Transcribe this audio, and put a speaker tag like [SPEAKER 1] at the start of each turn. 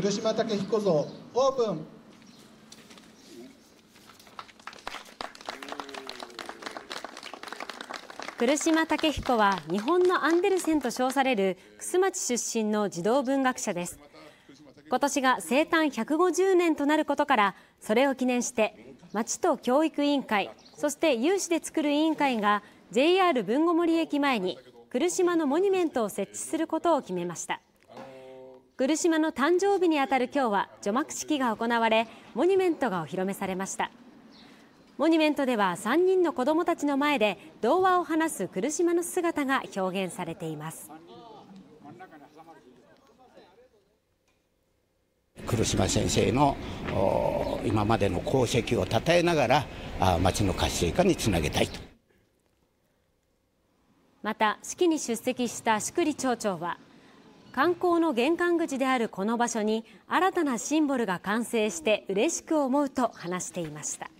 [SPEAKER 1] 来島武彦像オープン
[SPEAKER 2] 来島武彦は日本のアンデルセンと称される楠町出身の児童文学者です今年が生誕150年となることからそれを記念して町と教育委員会そして有志で作る委員会が JR 豊後森駅前に来島のモニュメントを設置することを決めました来島の誕生日にあたる今日は除幕式が行われモニュメントがお披露目されましたモニュメントでは3人の子どもたちの前で童話を話す来島の姿が表現されています
[SPEAKER 1] 来島先生の今までの功績を称えながら町の活性化につなげたいと
[SPEAKER 2] また式に出席した宿利町長は観光の玄関口であるこの場所に新たなシンボルが完成して嬉しく思うと話していました。